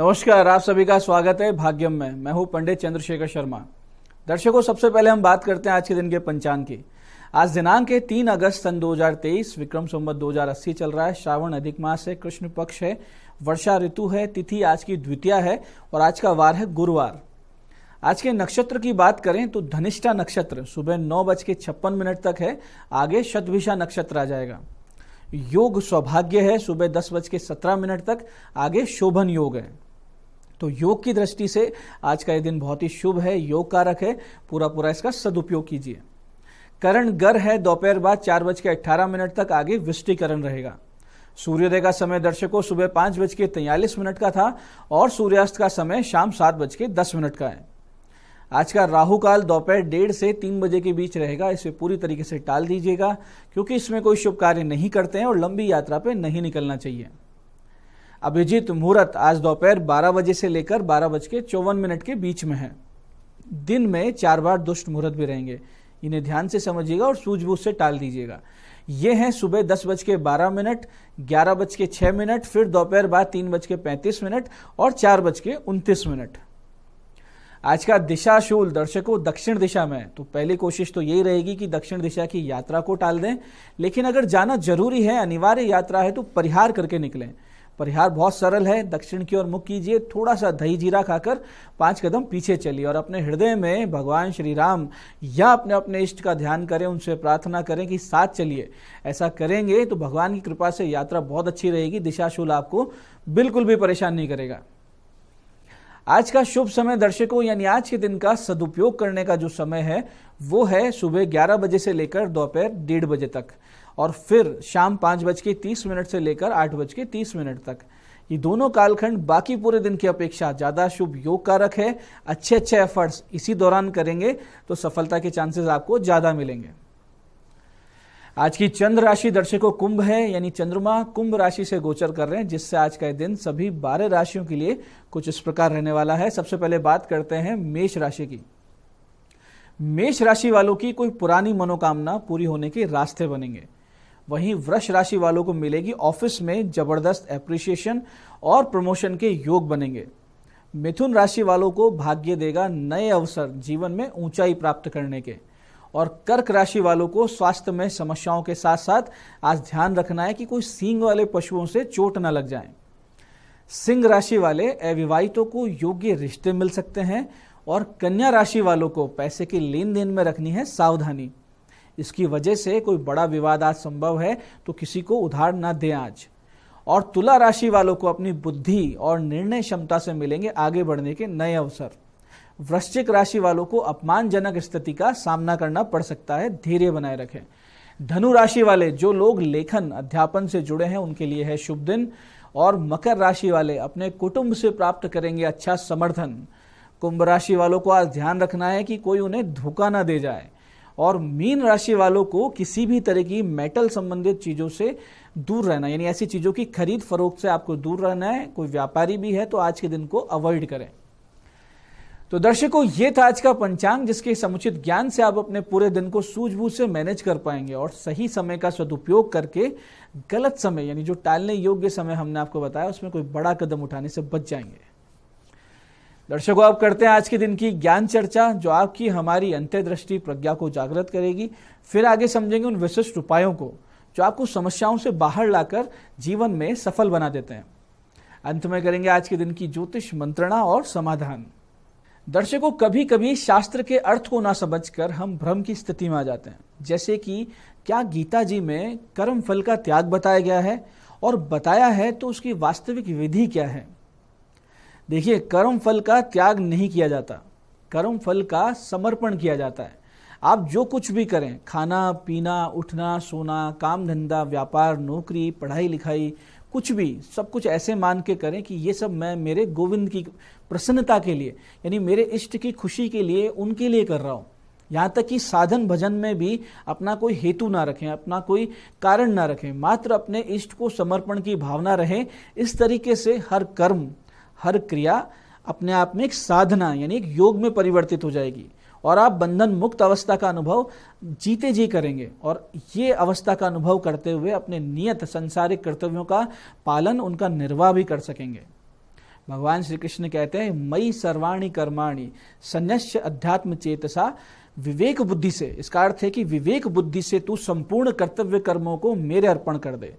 नमस्कार आप सभी का स्वागत है भाग्यम में मैं हूं पंडित चंद्रशेखर शर्मा दर्शकों सबसे पहले हम बात करते हैं आज के दिन के पंचांग की आज दिनांक है तीन अगस्त सन 2023 विक्रम संवत 2080 चल रहा है श्रावण अधिक मास है कृष्ण पक्ष है वर्षा ऋतु है तिथि आज की द्वितीय है और आज का वार है गुरुवार आज के नक्षत्र की बात करें तो धनिष्ठा नक्षत्र सुबह नौ बज के छप्पन मिनट तक है आगे शतभिषा नक्षत्र आ जाएगा योग सौभाग्य है सुबह दस बज के सत्रह मिनट तक आगे शोभन योग है तो योग की दृष्टि से आज का ये दिन बहुत ही शुभ है योग कारक है पूरा पूरा इसका सदुपयोग कीजिए करण गर है दोपहर बाद चार बज के अट्ठारह मिनट तक आगे विष्टिकरण रहेगा सूर्योदय का समय दर्शकों सुबह पांच बज के तैयलीस मिनट का था और सूर्यास्त का समय शाम सात बज के दस मिनट का है आज का राहु काल दोपहर डेढ़ से तीन बजे के बीच रहेगा इसे पूरी तरीके से टाल दीजिएगा क्योंकि इसमें कोई शुभ कार्य नहीं करते हैं और लंबी यात्रा पर नहीं निकलना चाहिए अभिजीत मुहूर्त आज दोपहर बारह बजे से लेकर बारह बज के चौवन मिनट के बीच में है दिन में चार बार दुष्ट मुहूर्त भी रहेंगे इन्हें ध्यान से समझिएगा और सूझबूझ से टाल दीजिएगा ये हैं सुबह दस बज के बारह मिनट ग्यारह बज के छः मिनट फिर दोपहर बाद तीन बज के पैंतीस मिनट और चार बज के उनतीस मिनट आज का दिशा शूल दर्शकों दक्षिण दिशा में तो पहली कोशिश तो यही रहेगी कि दक्षिण दिशा की यात्रा को टाल दें लेकिन अगर जाना जरूरी है अनिवार्य यात्रा है तो परिहार करके निकलें परिहार बहुत सरल है दक्षिण की ओर मुख कीजिए थोड़ा सा दही जीरा खाकर पांच कदम पीछे चलिए और अपने हृदय में भगवान श्री राम या अपने अपने इष्ट का ध्यान करें उनसे प्रार्थना करें कि साथ चलिए ऐसा करेंगे तो भगवान की कृपा से यात्रा बहुत अच्छी रहेगी दिशाशूल आपको बिल्कुल भी परेशान नहीं करेगा आज का शुभ समय दर्शकों यानी आज के दिन का सदुपयोग करने का जो समय है वो है सुबह 11 बजे से लेकर दोपहर डेढ़ बजे तक और फिर शाम पाँच बज के तीस मिनट से लेकर आठ बज के तीस मिनट तक ये दोनों कालखंड बाकी पूरे दिन की अपेक्षा ज़्यादा शुभ योग कारक है अच्छे अच्छे एफर्ट्स इसी दौरान करेंगे तो सफलता के चांसेस आपको ज़्यादा मिलेंगे आज की चंद्र राशि दर्शकों कुंभ है यानी चंद्रमा कुंभ राशि से गोचर कर रहे हैं जिससे आज का दिन सभी बारह राशियों के लिए कुछ इस प्रकार रहने वाला है सबसे पहले बात करते हैं मेष राशि की मेष राशि वालों की कोई पुरानी मनोकामना पूरी होने के रास्ते बनेंगे वहीं वृक्ष राशि वालों को मिलेगी ऑफिस में जबरदस्त एप्रिसिएशन और प्रमोशन के योग बनेंगे मिथुन राशि वालों को भाग्य देगा नए अवसर जीवन में ऊंचाई प्राप्त करने के और कर्क राशि वालों को स्वास्थ्य में समस्याओं के साथ साथ आज ध्यान रखना है कि कोई सींग वाले पशुओं से चोट न लग जाए सिंह राशि वाले अविवाहितों को योग्य रिश्ते मिल सकते हैं और कन्या राशि वालों को पैसे के लेन देन में रखनी है सावधानी इसकी वजह से कोई बड़ा विवाद आज संभव है तो किसी को उधार ना दें आज और तुला राशि वालों को अपनी बुद्धि और निर्णय क्षमता से मिलेंगे आगे बढ़ने के नए अवसर वृश्चिक राशि वालों को अपमानजनक स्थिति का सामना करना पड़ सकता है धैर्य बनाए रखें धनु राशि वाले जो लोग लेखन अध्यापन से जुड़े हैं उनके लिए है शुभ दिन और मकर राशि वाले अपने कुटुंब से प्राप्त करेंगे अच्छा समर्थन कुंभ राशि वालों को आज ध्यान रखना है कि कोई उन्हें धोखा ना दे जाए और मीन राशि वालों को किसी भी तरह की मेटल संबंधित चीज़ों से दूर रहना यानी ऐसी चीज़ों की खरीद फरोख्त से आपको दूर रहना है कोई व्यापारी भी है तो आज के दिन को अवॉइड करें तो दर्शकों ये था आज का पंचांग जिसके समुचित ज्ञान से आप अपने पूरे दिन को सूझबूझ से मैनेज कर पाएंगे और सही समय का सदुपयोग करके गलत समय यानी जो टालने योग्य समय हमने आपको बताया उसमें कोई बड़ा कदम उठाने से बच जाएंगे दर्शकों अब करते हैं आज के दिन की ज्ञान चर्चा जो आपकी हमारी अंत्यदृष्टि प्रज्ञा को जागृत करेगी फिर आगे समझेंगे उन विशिष्ट उपायों को जो आपको समस्याओं से बाहर लाकर जीवन में सफल बना देते हैं अंत में करेंगे आज के दिन की ज्योतिष मंत्रणा और समाधान दर्शकों कभी कभी शास्त्र के अर्थ को ना समझकर हम भ्रम की स्थिति में आ जाते हैं जैसे कि क्या गीता जी में कर्म फल का त्याग बताया गया है और बताया है तो उसकी वास्तविक विधि क्या है देखिए कर्म फल का त्याग नहीं किया जाता कर्म फल का समर्पण किया जाता है आप जो कुछ भी करें खाना पीना उठना सोना काम धंधा व्यापार नौकरी पढ़ाई लिखाई कुछ भी सब कुछ ऐसे मान के करें कि ये सब मैं मेरे गोविंद की प्रसन्नता के लिए यानी मेरे इष्ट की खुशी के लिए उनके लिए कर रहा हूँ यहाँ तक कि साधन भजन में भी अपना कोई हेतु ना रखें अपना कोई कारण ना रखें मात्र अपने इष्ट को समर्पण की भावना रहे इस तरीके से हर कर्म हर क्रिया अपने आप में एक साधना यानी एक योग में परिवर्तित हो जाएगी और आप बंधन मुक्त अवस्था का अनुभव जीते जी करेंगे और ये अवस्था का अनुभव करते हुए अपने नियत संसारिक कर्तव्यों का पालन उनका निर्वाह भी कर सकेंगे भगवान श्री कृष्ण कहते हैं मई सर्वाणी कर्माणी संयस्य अध्यात्म चेतसा विवेक बुद्धि से इसका अर्थ है कि विवेक बुद्धि से तू संपूर्ण कर्तव्य कर्मों को मेरे अर्पण कर दे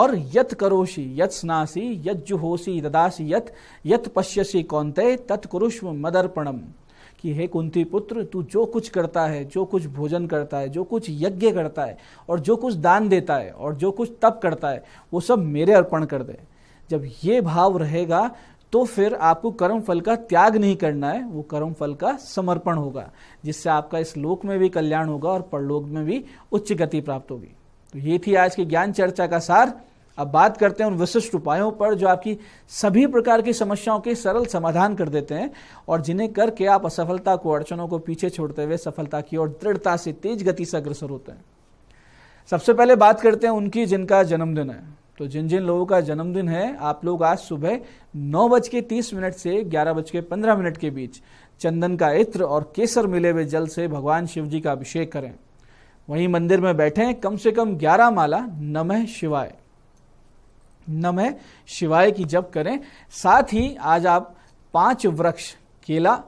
और यत करोशी यत स्नासी यत जुहोसी ददासी यत यत पश्यसी कौनते तत्कुरुष्व मदर्पणम कि हे कुंती पुत्र तू जो कुछ करता है जो कुछ भोजन करता है जो कुछ यज्ञ करता है और जो कुछ दान देता है और जो कुछ तप करता है वो सब मेरे अर्पण कर दे जब ये भाव रहेगा तो फिर आपको कर्म फल का त्याग नहीं करना है वो कर्म फल का समर्पण होगा जिससे आपका इस लोक में भी कल्याण होगा और परलोक में भी उच्च गति प्राप्त होगी तो ये थी आज की ज्ञान चर्चा का सार अब बात करते हैं उन विशिष्ट उपायों पर जो आपकी सभी प्रकार की समस्याओं के सरल समाधान कर देते हैं और जिन्हें करके आप असफलता को अड़चनों को पीछे छोड़ते हुए सफलता की ओर दृढ़ता से तेज गति से अग्रसर होते हैं सबसे पहले बात करते हैं उनकी जिनका जन्मदिन है तो जिन जिन लोगों का जन्मदिन है आप लोग आज सुबह नौ बज के तीस मिनट से ग्यारह बज के पंद्रह मिनट के बीच चंदन का इत्र और केसर मिले हुए जल से भगवान शिव जी का अभिषेक करें वहीं मंदिर में बैठे कम से कम ग्यारह माला नमः शिवाय नमः शिवाय की जप करें साथ ही आज आप पांच वृक्ष केला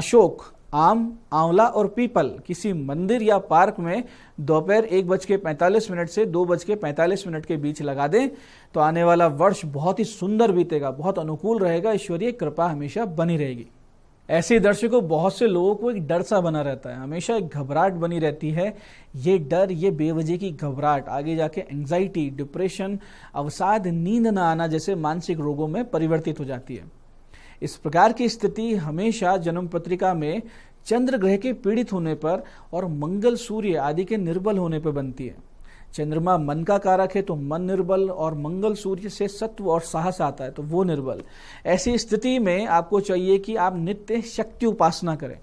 अशोक आम आंवला और पीपल किसी मंदिर या पार्क में दोपहर एक बज के पैंतालीस मिनट से दो बज के पैंतालीस मिनट के बीच लगा दें तो आने वाला वर्ष बहुत ही सुंदर बीतेगा बहुत अनुकूल रहेगा ईश्वरीय कृपा हमेशा बनी रहेगी ऐसे दर्शकों बहुत से लोगों को एक डर सा बना रहता है हमेशा एक घबराहट बनी रहती है ये डर ये बेवजह की घबराहट आगे जाके एंग्जाइटी डिप्रेशन अवसाद नींद ना आना जैसे मानसिक रोगों में परिवर्तित हो जाती है इस प्रकार की स्थिति हमेशा जन्म पत्रिका में चंद्र ग्रह के पीड़ित होने पर और मंगल सूर्य आदि के निर्बल होने पर बनती है चंद्रमा मन का कारक है तो मन निर्बल और मंगल सूर्य से सत्व और साहस आता है तो वो निर्बल ऐसी स्थिति में आपको चाहिए कि आप नित्य शक्ति उपासना करें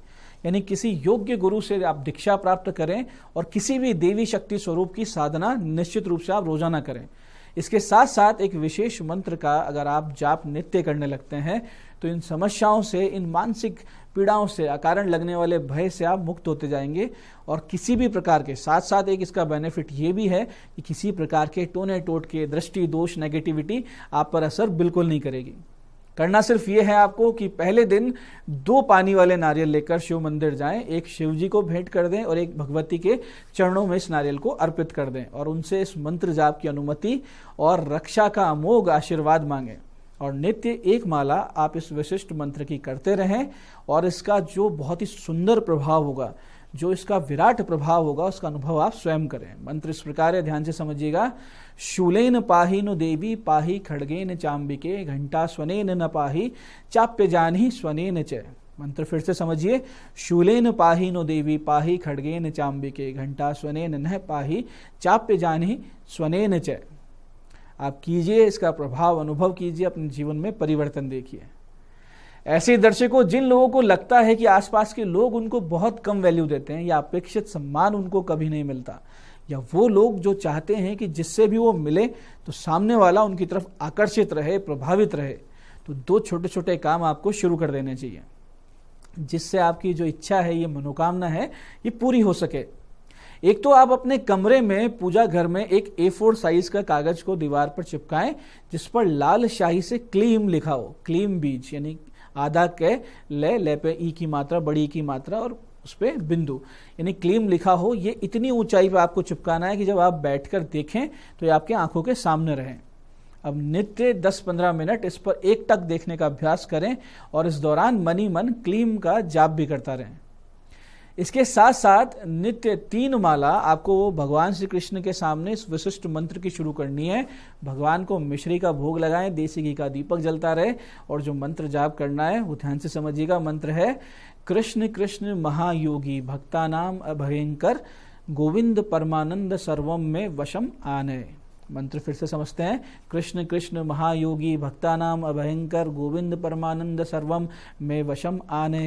यानी किसी योग्य गुरु से आप दीक्षा प्राप्त करें और किसी भी देवी शक्ति स्वरूप की साधना निश्चित रूप से आप रोजाना करें इसके साथ साथ एक विशेष मंत्र का अगर आप जाप नित्य करने लगते हैं तो इन समस्याओं से इन मानसिक पीड़ाओं से अकारण लगने वाले भय से आप मुक्त होते जाएंगे और किसी भी प्रकार के साथ साथ एक इसका बेनिफिट ये भी है कि किसी प्रकार के टोने टोट के दृष्टि दोष नेगेटिविटी आप पर असर बिल्कुल नहीं करेगी करना सिर्फ ये है आपको कि पहले दिन दो पानी वाले नारियल लेकर शिव मंदिर जाएं एक शिव जी को भेंट कर दें और एक भगवती के चरणों में इस नारियल को अर्पित कर दें और उनसे इस मंत्र जाप की अनुमति और रक्षा का अमोघ आशीर्वाद मांगें और नित्य एक माला आप इस विशिष्ट मंत्र की करते रहें और इसका जो बहुत ही सुंदर प्रभाव होगा जो इसका विराट प्रभाव होगा उसका अनुभव आप स्वयं करें मंत्र इस प्रकार है ध्यान से समझिएगा शूलेन पाही नु देवी पाही खड़गेन चांबिके घंटा स्वनेन न पाही चाप्य जानी स्वनेन च मंत्र फिर से समझिए शूलेन पाही नो देवी पाही खड़गेन चांबिके घंटा स्वनेन न पाही चाप्य जानी स्वनेन च आप कीजिए इसका प्रभाव अनुभव कीजिए अपने जीवन में परिवर्तन देखिए ऐसे दर्शकों जिन लोगों को लगता है कि आसपास के लोग उनको बहुत कम वैल्यू देते हैं या अपेक्षित सम्मान उनको कभी नहीं मिलता या वो लोग जो चाहते हैं कि जिससे भी वो मिले तो सामने वाला उनकी तरफ आकर्षित रहे प्रभावित रहे तो दो छोटे छोटे काम आपको शुरू कर देने चाहिए जिससे आपकी जो इच्छा है ये मनोकामना है ये पूरी हो सके एक तो आप अपने कमरे में पूजा घर में एक ए फोर साइज का कागज को दीवार पर चिपकाएं जिस पर लाल शाही से क्लीम लिखा हो क्लीम बीज यानी आधा के ले ले पे ई की मात्रा बड़ी की मात्रा और उस पर बिंदु यानी क्लीम लिखा हो ये इतनी ऊंचाई पर आपको चिपकाना है कि जब आप बैठकर देखें तो ये आपके आंखों के सामने रहें अब नित्य 10-15 मिनट इस पर एक टक देखने का अभ्यास करें और इस दौरान मनी मन क्लीम का जाप भी करता रहें इसके साथ साथ नित्य तीन माला आपको भगवान श्री कृष्ण के सामने इस विशिष्ट मंत्र की शुरू करनी है भगवान को मिश्री का भोग लगाएं देसी घी का दीपक जलता रहे और जो मंत्र जाप करना है वो ध्यान से समझिएगा मंत्र है कृष्ण कृष्ण महायोगी भक्ता नाम अभयंकर गोविंद परमानंद सर्वम में वशम आने मंत्र फिर से समझते हैं कृष्ण कृष्ण महायोगी भक्ता नाम अभयंकर गोविंद परमानंद सर्वम में वशम आने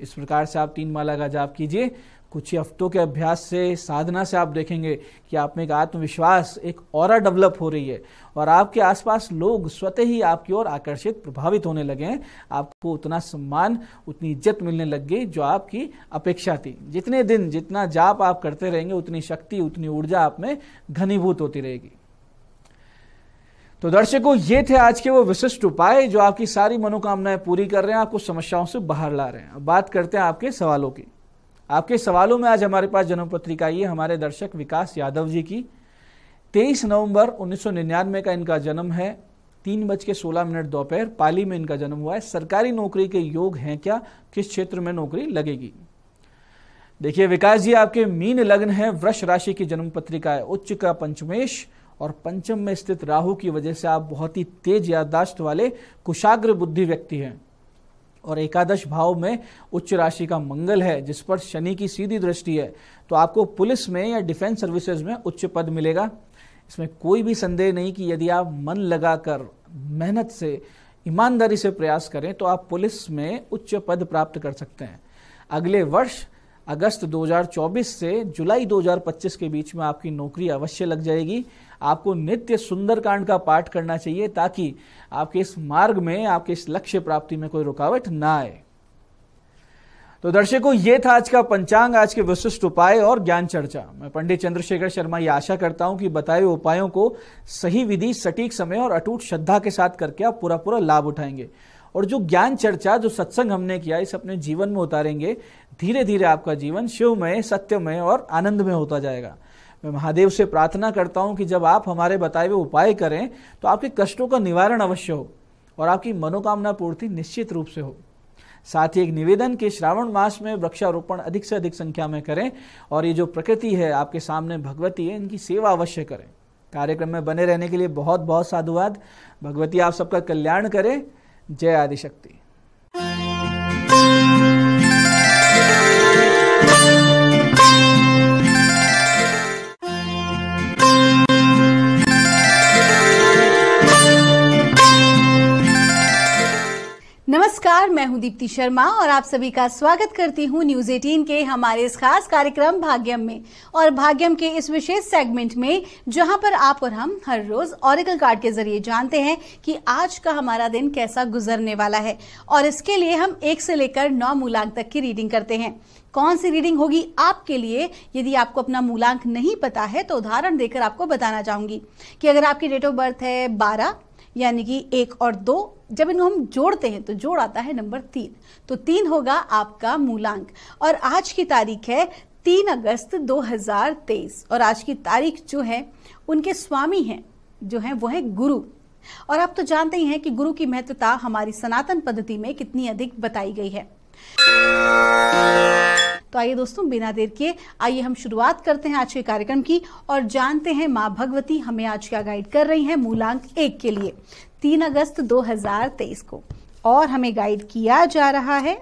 इस प्रकार से आप तीन माला का जाप कीजिए कुछ ही हफ्तों के अभ्यास से साधना से आप देखेंगे कि आप में एक आत्मविश्वास एक और डेवलप हो रही है और आपके आसपास लोग स्वतः ही आपकी ओर आकर्षित प्रभावित होने लगे हैं आपको उतना सम्मान उतनी इज्जत मिलने लग गई जो आपकी अपेक्षा थी जितने दिन जितना जाप आप करते रहेंगे उतनी शक्ति उतनी ऊर्जा आप में घनीभूत होती रहेगी तो दर्शकों ये थे आज के वो विशिष्ट उपाय जो आपकी सारी मनोकामनाएं पूरी कर रहे हैं आपको समस्याओं से बाहर ला रहे हैं अब बात करते हैं आपके सवालों की आपके सवालों में आज हमारे पास जन्म पत्रिका ये हमारे दर्शक विकास यादव जी की 23 नवंबर 1999 का इनका जन्म है तीन बज के सोलह मिनट दोपहर पाली में इनका जन्म हुआ है सरकारी नौकरी के योग हैं क्या किस क्षेत्र में नौकरी लगेगी देखिए विकास जी आपके मीन लग्न है वृक्ष राशि की जन्म पत्रिका है उच्च का पंचमेश और पंचम में स्थित राहु की वजह से आप बहुत ही तेज यादाश्त वाले कुशाग्र बुद्धि व्यक्ति हैं और एकादश भाव में उच्च राशि का मंगल है जिस पर शनि की सीधी दृष्टि है तो आपको पुलिस में या डिफेंस सर्विसेज में उच्च पद मिलेगा इसमें कोई भी संदेह नहीं कि यदि आप मन लगाकर मेहनत से ईमानदारी से प्रयास करें तो आप पुलिस में उच्च पद प्राप्त कर सकते हैं अगले वर्ष अगस्त 2024 से जुलाई 2025 के बीच में आपकी नौकरी अवश्य लग जाएगी आपको नित्य सुंदर कांड का पाठ करना चाहिए ताकि आपके इस मार्ग में आपके इस लक्ष्य प्राप्ति में कोई रुकावट ना आए तो दर्शकों ये था आज का पंचांग आज के विशिष्ट उपाय और ज्ञान चर्चा मैं पंडित चंद्रशेखर शर्मा ये आशा करता हूं कि बताए हुए उपायों को सही विधि सटीक समय और अटूट श्रद्धा के साथ करके आप पूरा पूरा लाभ उठाएंगे और जो ज्ञान चर्चा जो सत्संग हमने किया इस अपने जीवन में उतारेंगे धीरे धीरे आपका जीवन शिवमय सत्यमय और आनंदमय होता जाएगा मैं महादेव से प्रार्थना करता हूँ कि जब आप हमारे बताए हुए उपाय करें तो आपके कष्टों का निवारण अवश्य हो और आपकी मनोकामना पूर्ति निश्चित रूप से हो साथ ही एक निवेदन कि श्रावण मास में वृक्षारोपण अधिक से अधिक संख्या में करें और ये जो प्रकृति है आपके सामने भगवती है इनकी सेवा अवश्य करें कार्यक्रम में बने रहने के लिए बहुत बहुत साधुवाद भगवती आप सबका कल्याण करें जय आदिशक्ति नमस्कार मैं हूं दीप्ति शर्मा और आप सभी का स्वागत करती हूं न्यूज 18 के हमारे इस खास कार्यक्रम भाग्यम में और भाग्यम के इस विशेष सेगमेंट में जहां पर आप और हम हर रोज ऑरिकल कार्ड के जरिए जानते हैं कि आज का हमारा दिन कैसा गुजरने वाला है और इसके लिए हम एक से लेकर नौ मूलांक तक की रीडिंग करते हैं कौन सी रीडिंग होगी आपके लिए यदि आपको अपना मूलांक नहीं पता है तो उदाहरण देकर आपको बताना चाहूंगी कि अगर आपकी डेट ऑफ बर्थ है बारह यानी कि एक और दो जब इनको हम जोड़ते हैं तो जोड़ आता है नंबर तीन तो तीन होगा आपका मूलांक और आज की तारीख है तीन अगस्त 2023 और आज की तारीख जो है उनके स्वामी हैं जो हैं वो है गुरु और आप तो जानते ही हैं कि गुरु की महत्वता हमारी सनातन पद्धति में कितनी अधिक बताई गई है तो आइए दोस्तों बिना देर किए आइए हम शुरुआत करते हैं आज के कार्यक्रम की और जानते हैं माँ भगवती हमें आज क्या गाइड कर रही हैं मूलांक एक के लिए तीन अगस्त 2023 को और हमें गाइड किया जा रहा है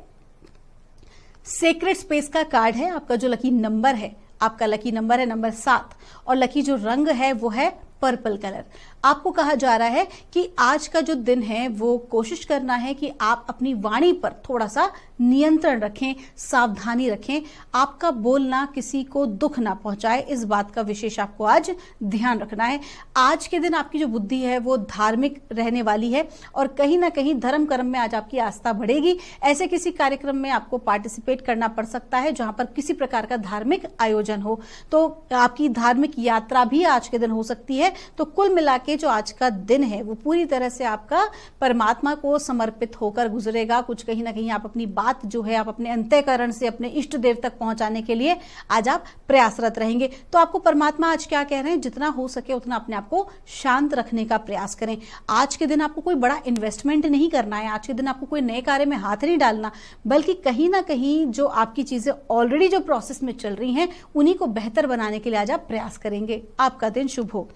सेक्रेट स्पेस का कार्ड है आपका जो लकी नंबर है आपका लकी नंबर है नंबर सात और लकी जो रंग है वो है पर्पल कलर आपको कहा जा रहा है कि आज का जो दिन है वो कोशिश करना है कि आप अपनी वाणी पर थोड़ा सा नियंत्रण रखें सावधानी रखें आपका बोलना किसी को दुख ना पहुंचाए इस बात का विशेष आपको आज ध्यान रखना है आज के दिन आपकी जो बुद्धि है वो धार्मिक रहने वाली है और कहीं ना कहीं धर्म कर्म में आज आपकी आस्था बढ़ेगी ऐसे किसी कार्यक्रम में आपको पार्टिसिपेट करना पड़ सकता है जहां पर किसी प्रकार का धार्मिक आयोजन हो तो आपकी धार्मिक यात्रा भी आज के दिन हो सकती है तो कुल मिला के जो आज का दिन है वो पूरी तरह से आपका परमात्मा को समर्पित होकर गुजरेगा कुछ कहीं ना कहीं आप अपनी बात जो है आप अपने अंत्यकरण से अपने इष्ट देव तक पहुंचाने के लिए आज आप प्रयासरत रहेंगे तो आपको परमात्मा आज क्या कह रहे हैं जितना हो सके उतना अपने आप को शांत रखने का प्रयास करें आज के दिन आपको कोई बड़ा इन्वेस्टमेंट नहीं करना है आज के दिन आपको कोई नए कार्य में हाथ नहीं डालना बल्कि कहीं ना कहीं जो आपकी चीजें ऑलरेडी जो प्रोसेस में चल रही हैं उन्हीं को बेहतर बनाने के लिए आज आप प्रयास करेंगे आपका दिन शुभ हो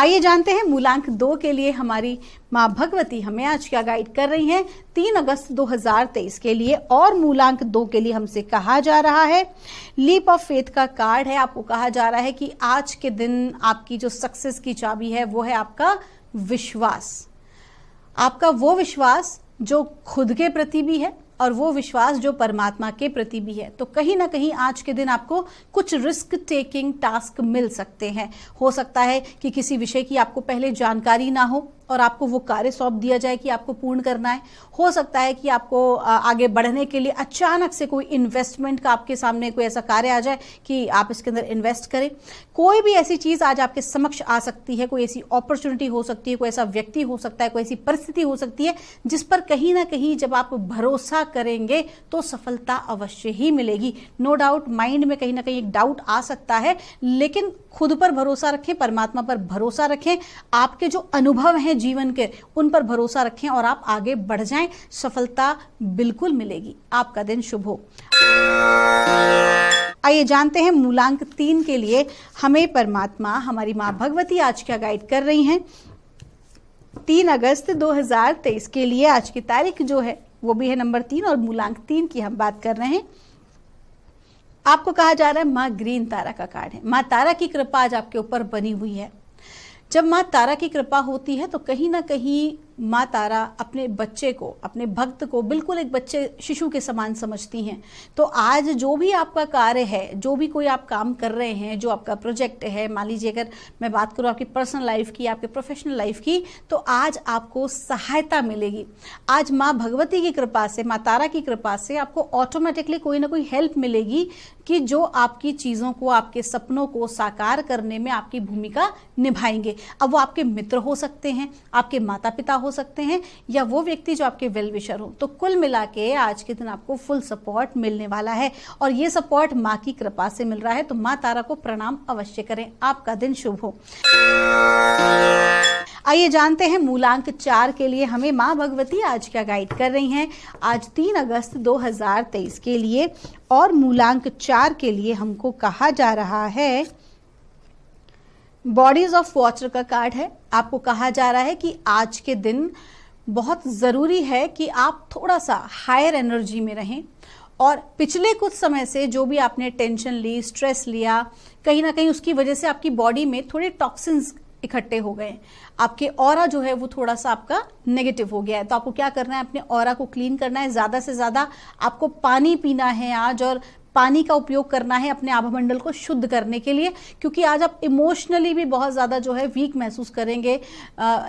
आइए जानते हैं मूलांक दो के लिए हमारी माँ भगवती हमें आज क्या गाइड कर रही हैं तीन अगस्त 2023 के लिए और मूलांक दो के लिए हमसे कहा जा रहा है लीप ऑफ फेथ का कार्ड है आपको कहा जा रहा है कि आज के दिन आपकी जो सक्सेस की चाबी है वो है आपका विश्वास आपका वो विश्वास जो खुद के प्रति भी है और वो विश्वास जो परमात्मा के प्रति भी है तो कहीं ना कहीं आज के दिन आपको कुछ रिस्क टेकिंग टास्क मिल सकते हैं हो सकता है कि किसी विषय की आपको पहले जानकारी ना हो और आपको वो कार्य सौंप दिया जाए कि आपको पूर्ण करना है हो सकता है कि आपको आगे बढ़ने के लिए अचानक से कोई इन्वेस्टमेंट का आपके सामने कोई ऐसा कार्य आ जाए कि आप इसके अंदर इन्वेस्ट करें कोई भी ऐसी चीज़ आज आपके समक्ष आ सकती है कोई ऐसी अपॉर्चुनिटी हो सकती है कोई ऐसा व्यक्ति हो सकता है कोई ऐसी परिस्थिति हो सकती है जिस पर कहीं ना कहीं जब आप भरोसा करेंगे तो सफलता अवश्य ही मिलेगी नो डाउट माइंड में कहीं ना कहीं एक डाउट आ सकता है लेकिन खुद पर भरोसा रखें परमात्मा पर भरोसा रखें आपके जो अनुभव हैं जीवन के उन पर भरोसा रखें और आप आगे बढ़ जाएं सफलता बिल्कुल मिलेगी आपका दिन शुभ हो आइए जानते हैं मूलांक तीन के लिए हमें परमात्मा हमारी माँ भगवती आज क्या गाइड कर रही हैं तीन अगस्त 2023 के लिए आज की तारीख जो है वो भी है नंबर तीन और मूलांक तीन की हम बात कर रहे हैं आपको कहा जा रहा है माँ ग्रीन तारा का कार्ड है माँ तारा की कृपा आज आपके ऊपर बनी हुई है जब माँ तारा की कृपा होती है तो कहीं ना कहीं माँ तारा अपने बच्चे को अपने भक्त को बिल्कुल एक बच्चे शिशु के समान समझती हैं तो आज जो भी आपका कार्य है जो भी कोई आप काम कर रहे हैं जो आपका प्रोजेक्ट है मान लीजिए अगर मैं बात करूँ आपकी पर्सनल लाइफ की आपके प्रोफेशनल लाइफ की तो आज आपको सहायता मिलेगी आज माँ भगवती की कृपा से माँ तारा की कृपा से आपको ऑटोमेटिकली कोई ना कोई हेल्प मिलेगी कि जो आपकी चीज़ों को आपके सपनों को साकार करने में आपकी भूमिका निभाएंगे अब वो आपके मित्र हो सकते हैं आपके माता पिता हो सकते हैं या वो व्यक्ति जो आपके वेल विशर हो तो कुल मिला के आज के दिन आपको फुल सपोर्ट मिलने वाला है और ये सपोर्ट माँ की कृपा से मिल रहा है तो माँ तारा को प्रणाम अवश्य करें आपका दिन शुभ हो आइए जानते हैं मूलांक चार के लिए हमें माँ भगवती आज क्या गाइड कर रही हैं आज तीन अगस्त 2023 के लिए और मूलांक चार के लिए हमको कहा जा रहा है बॉडीज ऑफ वाचर का कार्ड है आपको कहा जा रहा है कि आज के दिन बहुत ज़रूरी है कि आप थोड़ा सा हायर एनर्जी में रहें और पिछले कुछ समय से जो भी आपने टेंशन ली स्ट्रेस लिया कहीं ना कहीं उसकी वजह से आपकी बॉडी में थोड़े टॉक्सिन्स इकट्ठे हो गए आपके और जो है वो थोड़ा सा आपका नेगेटिव हो गया है तो आपको क्या करना है अपने और को क्लीन करना है ज़्यादा से ज़्यादा आपको पानी पीना है आज और पानी का उपयोग करना है अपने आभामंडल को शुद्ध करने के लिए क्योंकि आज आप इमोशनली भी बहुत ज़्यादा जो है वीक महसूस करेंगे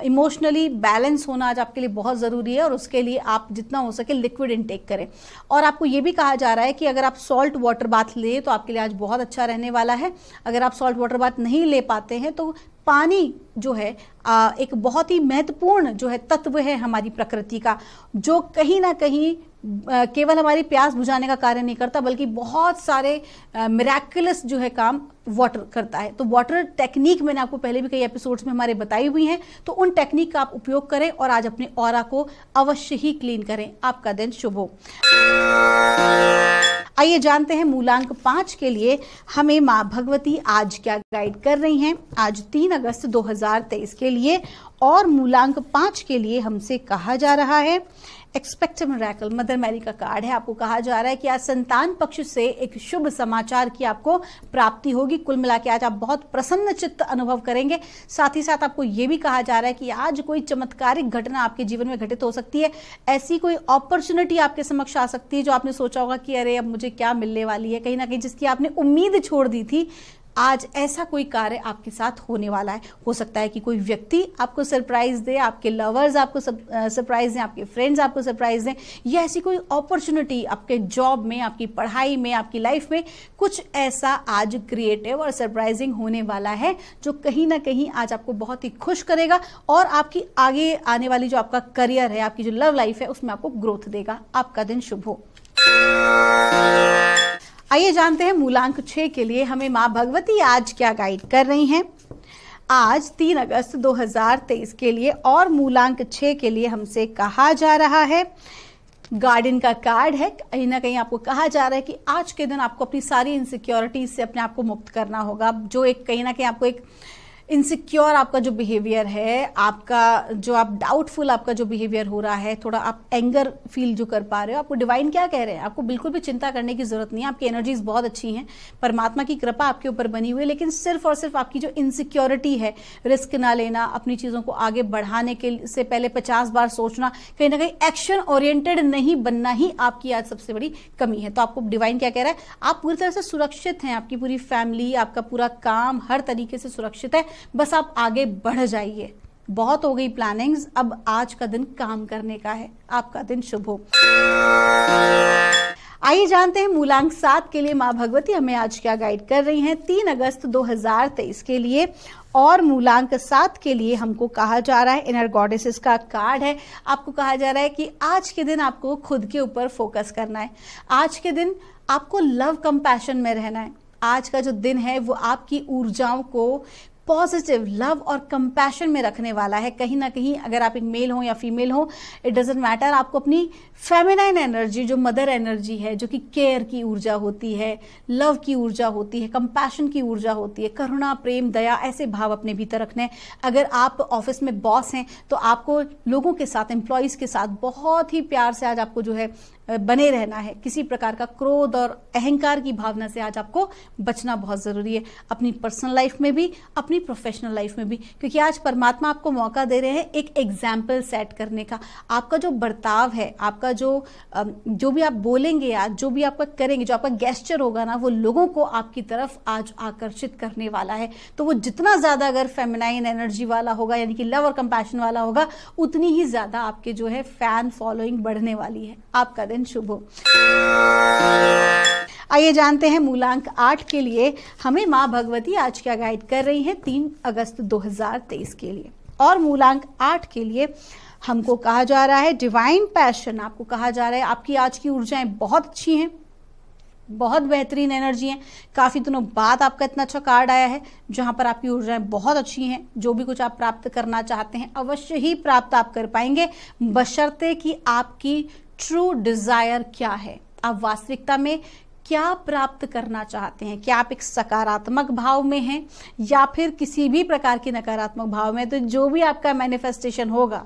इमोशनली बैलेंस होना आज आपके लिए बहुत ज़रूरी है और उसके लिए आप जितना हो सके लिक्विड इनटेक करें और आपको ये भी कहा जा रहा है कि अगर आप सॉल्ट वाटर बाथ ले तो आपके लिए आज बहुत अच्छा रहने वाला है अगर आप सॉल्ट वाटर बाथ नहीं ले पाते हैं तो पानी जो है एक बहुत ही महत्वपूर्ण जो है तत्व है हमारी प्रकृति का जो कहीं ना कहीं केवल हमारी प्यास बुझाने का कार्य नहीं करता बल्कि बहुत सारे मेरेकुलस जो है काम वाटर करता है तो वाटर टेक्निक मैंने आपको पहले भी कई एपिसोड्स में हमारे बताई हुई हैं तो उन टेक्निक का आप उपयोग करें और आज अपने और को अवश्य ही क्लीन करें आपका दिन शुभ हो आइए जानते हैं मूलांक पांच के लिए हमें माँ भगवती आज क्या गाइड कर रही हैं आज तीन अगस्त 2023 के लिए और मूलांक पांच के लिए हमसे कहा जा रहा है एक्सपेक्ट रैकल मदर मैरी का कार्ड है आपको कहा जा रहा है कि आज संतान पक्ष से एक शुभ समाचार की आपको प्राप्ति होगी कुल मिला के आज आप बहुत प्रसन्न चित्त अनुभव करेंगे साथ ही साथ आपको ये भी कहा जा रहा है कि आज कोई चमत्कारिक घटना आपके जीवन में घटित हो सकती है ऐसी कोई अपॉर्चुनिटी आपके समक्ष आ सकती है जो आपने सोचा होगा कि अरे अब मुझे क्या मिलने वाली है कहीं ना कहीं जिसकी आपने उम्मीद छोड़ दी थी आज ऐसा कोई कार्य आपके साथ होने वाला है हो सकता है कि कोई व्यक्ति आपको सरप्राइज दे आपके लवर्स आपको सरप्राइज दें आपके फ्रेंड्स आपको सरप्राइज दें या ऐसी कोई अपॉर्चुनिटी आपके जॉब में आपकी पढ़ाई में आपकी लाइफ में कुछ ऐसा आज क्रिएटिव और सरप्राइजिंग होने वाला है जो कहीं ना कहीं आज आपको बहुत ही खुश करेगा और आपकी आगे आने वाली जो आपका करियर है आपकी जो लव लाइफ है उसमें आपको ग्रोथ देगा आपका दिन शुभ हो आइए जानते हैं मूलांक छः के लिए हमें माँ भगवती आज क्या गाइड कर रही हैं आज तीन अगस्त 2023 के लिए और मूलांक छ के लिए हमसे कहा जा रहा है गार्डन का कार्ड है कहीं ना कहीं आपको कहा जा रहा है कि आज के दिन आपको अपनी सारी इनसिक्योरिटीज से अपने आप को मुक्त करना होगा जो एक कहीं ना कहीं आपको एक इनसिक्योर आपका जो बिहेवियर है आपका जो आप डाउटफुल आपका जो बिहेवियर हो रहा है थोड़ा आप एंगर फील जो कर पा रहे हो आपको डिवाइन क्या कह रहे हैं आपको बिल्कुल भी चिंता करने की ज़रूरत नहीं है आपकी एनर्जीज बहुत अच्छी हैं परमात्मा की कृपा आपके ऊपर बनी हुई है लेकिन सिर्फ और सिर्फ आपकी जो इनसिक्योरिटी है रिस्क ना लेना अपनी चीज़ों को आगे बढ़ाने के से पहले पचास बार सोचना कहीं ना कहीं एक्शन ओरिएंटेड नहीं बनना ही आपकी आज सबसे बड़ी कमी है तो आपको डिवाइन क्या कह रहा है आप पूरी तरह से सुरक्षित हैं आपकी पूरी फैमिली आपका पूरा काम हर तरीके से सुरक्षित है बस आप आगे बढ़ जाइए बहुत हो गई प्लानिंग्स अब आज का दिन काम करने का है आपका दिन शुभ हो आइए जानते हैं मूलांक सात के लिए माँ भगवती हमें आज क्या गाइड कर रही हैं तीन अगस्त 2023 के लिए और मूलांक सात के लिए हमको कहा जा रहा है इनर गॉडेसेस का कार्ड है आपको कहा जा रहा है कि आज के दिन आपको खुद के ऊपर फोकस करना है आज के दिन आपको लव कंपैशन में रहना है आज का जो दिन है वो आपकी ऊर्जाओं को पॉजिटिव लव और कंपैशन में रखने वाला है कहीं ना कहीं अगर आप एक मेल हो या फीमेल हो इट डजेंट मैटर आपको अपनी फेमिनाइन एनर्जी जो मदर एनर्जी है जो कि केयर की ऊर्जा होती है लव की ऊर्जा होती है कंपैशन की ऊर्जा होती है करुणा प्रेम दया ऐसे भाव अपने भीतर रखने अगर आप ऑफिस में बॉस हैं तो आपको लोगों के साथ एम्प्लॉयज़ के साथ बहुत ही प्यार से आज आपको जो है बने रहना है किसी प्रकार का क्रोध और अहंकार की भावना से आज आपको बचना बहुत ज़रूरी है अपनी पर्सनल लाइफ में भी अपनी प्रोफेशनल लाइफ में भी क्योंकि आज परमात्मा आपको मौका दे रहे हैं एक एग्जाम्पल सेट करने का आपका जो बर्ताव है आपका जो जो भी आप बोलेंगे आज जो भी आपका करेंगे जो आपका गेस्चर होगा ना वो लोगों को आपकी तरफ आज आकर्षित करने वाला है तो वो जितना ज़्यादा अगर फेमिनाइन एनर्जी वाला होगा यानी कि लव और कंपैशन वाला होगा उतनी ही ज़्यादा आपके जो है फैन फॉलोइंग बढ़ने वाली है आपका दिन दिन शुभ हो आइए जानते हैं मूलांक आठ के लिए हमें माँ भगवती आज क्या गाइड कर रही है तीन अगस्त 2023 के लिए और मूलांक आठ के लिए हमको कहा जा रहा है डिवाइन पैशन आपको कहा जा रहा है आपकी आज की ऊर्जाएं बहुत अच्छी हैं बहुत बेहतरीन एनर्जी है काफ़ी दिनों बाद आपका इतना अच्छा कार्ड आया है जहां पर आपकी ऊर्जाएं बहुत अच्छी हैं जो भी कुछ आप प्राप्त करना चाहते हैं अवश्य ही प्राप्त आप कर पाएंगे बशर्ते कि आपकी ट्रू डिज़ायर क्या है आप वास्तविकता में क्या प्राप्त करना चाहते हैं क्या आप एक सकारात्मक भाव में हैं या फिर किसी भी प्रकार की नकारात्मक भाव में तो जो भी आपका मैनिफेस्टेशन होगा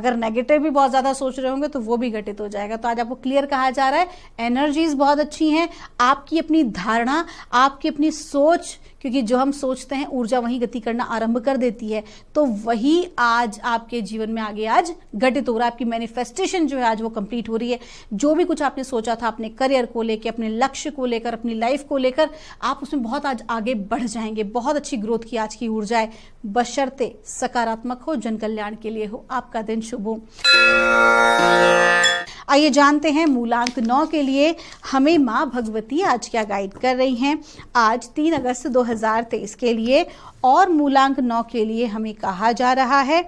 अगर नेगेटिव भी बहुत ज़्यादा सोच रहे होंगे तो वो भी घटित हो जाएगा तो आज आपको क्लियर कहा जा रहा है एनर्जीज बहुत अच्छी हैं आपकी अपनी धारणा आपकी अपनी सोच क्योंकि जो हम सोचते हैं ऊर्जा वही गति करना आरंभ कर देती है तो वही आज आपके जीवन में आगे आज घटित हो रहा है आपकी मैनिफेस्टेशन जो है आज वो कंप्लीट हो रही है जो भी कुछ आपने सोचा था अपने करियर को लेकर अपने लक्ष्य को लेकर अपनी लाइफ को लेकर आप उसमें बहुत आज आगे बढ़ जाएंगे बहुत अच्छी ग्रोथ की आज की ऊर्जा है बशर्ते सकारात्मक हो जनकल्याण के लिए हो आपका दिन शुभ हो आइए जानते हैं मूलांक नौ के लिए हमें माँ भगवती आज क्या गाइड कर रही हैं आज तीन अगस्त 2023 के लिए और मूलांक नौ के लिए हमें कहा जा रहा है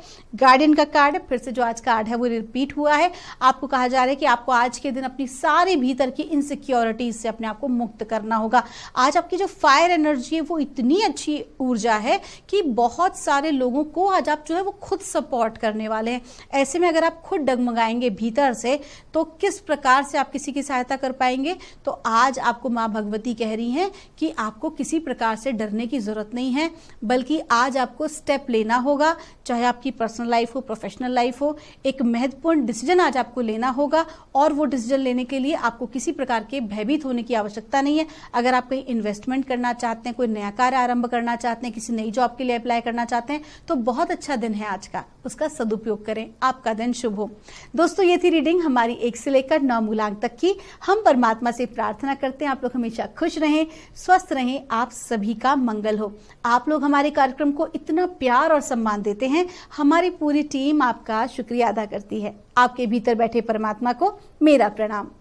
गार्डियन का कार्ड फिर से जो आज कार्ड है वो रिपीट हुआ है आपको कहा जा रहा है कि आपको आज के दिन अपनी सारी भीतर की इनसिक्योरिटीज से अपने आप को मुक्त करना होगा आज आपकी जो फायर एनर्जी है वो इतनी अच्छी ऊर्जा है कि बहुत सारे लोगों को आज आप जो है वो खुद सपोर्ट करने वाले हैं ऐसे में अगर आप खुद डगमगाएंगे भीतर से तो किस प्रकार से आप किसी की सहायता कर पाएंगे तो आज आपको माँ भगवती कह रही हैं कि आपको किसी प्रकार से डरने की ज़रूरत नहीं है बल्कि आज आपको स्टेप लेना होगा चाहे आपकी पर्सनल लाइफ हो प्रोफेशनल लाइफ हो एक महत्वपूर्ण डिसीजन आज आपको लेना होगा और वो डिसीजन लेने के लिए आपको किसी प्रकार के भयभीत होने की आवश्यकता नहीं है अगर आप कहीं इन्वेस्टमेंट करना चाहते हैं कोई नया कार्य आरंभ करना चाहते हैं किसी नई जॉब के लिए अप्लाई करना चाहते हैं तो बहुत अच्छा दिन है आज का उसका सदुपयोग करें आपका दिन शुभ हो दोस्तों ये थी रीडिंग हमारी एक से लेकर नौ मूलांक तक की हम परमात्मा से प्रार्थना करते हैं आप लोग हमेशा खुश रहें स्वस्थ रहें आप सभी का मंगल हो आप लोग हमारे हमारे कार्यक्रम को इतना प्यार और सम्मान देते हैं हमारी पूरी टीम आपका शुक्रिया अदा करती है आपके भीतर बैठे परमात्मा को मेरा प्रणाम